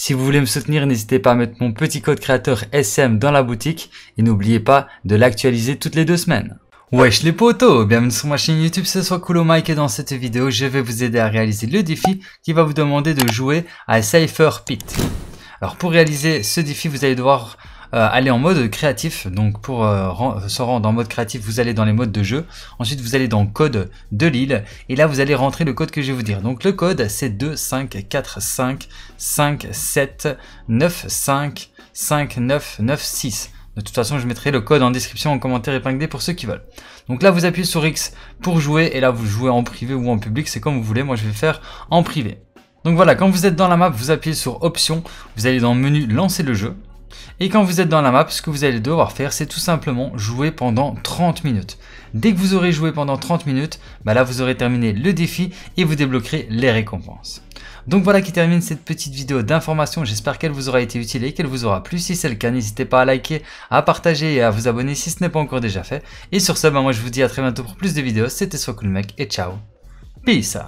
Si vous voulez me soutenir, n'hésitez pas à mettre mon petit code créateur SM dans la boutique et n'oubliez pas de l'actualiser toutes les deux semaines. Wesh les potos, bienvenue sur ma chaîne YouTube, ce soit Coolo Mike et dans cette vidéo, je vais vous aider à réaliser le défi qui va vous demander de jouer à Cypher Pit. Alors pour réaliser ce défi, vous allez devoir euh, allez en mode créatif. Donc pour euh, euh, se rendre en mode créatif, vous allez dans les modes de jeu. Ensuite, vous allez dans code de l'île. Et là, vous allez rentrer le code que je vais vous dire. Donc le code, c'est 2, 5, 4, 5, 5, 7, 9, 5, 5, 9, 6. De toute façon, je mettrai le code en description, en commentaire épinglé pour ceux qui veulent. Donc là, vous appuyez sur X pour jouer, et là, vous jouez en privé ou en public, c'est comme vous voulez. Moi, je vais faire en privé. Donc voilà, quand vous êtes dans la map, vous appuyez sur option vous allez dans le menu Lancer le jeu. Et quand vous êtes dans la map, ce que vous allez devoir faire, c'est tout simplement jouer pendant 30 minutes. Dès que vous aurez joué pendant 30 minutes, bah là vous aurez terminé le défi et vous débloquerez les récompenses. Donc voilà qui termine cette petite vidéo d'information, j'espère qu'elle vous aura été utile et qu'elle vous aura plu. Si c'est le cas, n'hésitez pas à liker, à partager et à vous abonner si ce n'est pas encore déjà fait. Et sur ce, bah moi je vous dis à très bientôt pour plus de vidéos, c'était Soit Cool Mec et ciao, peace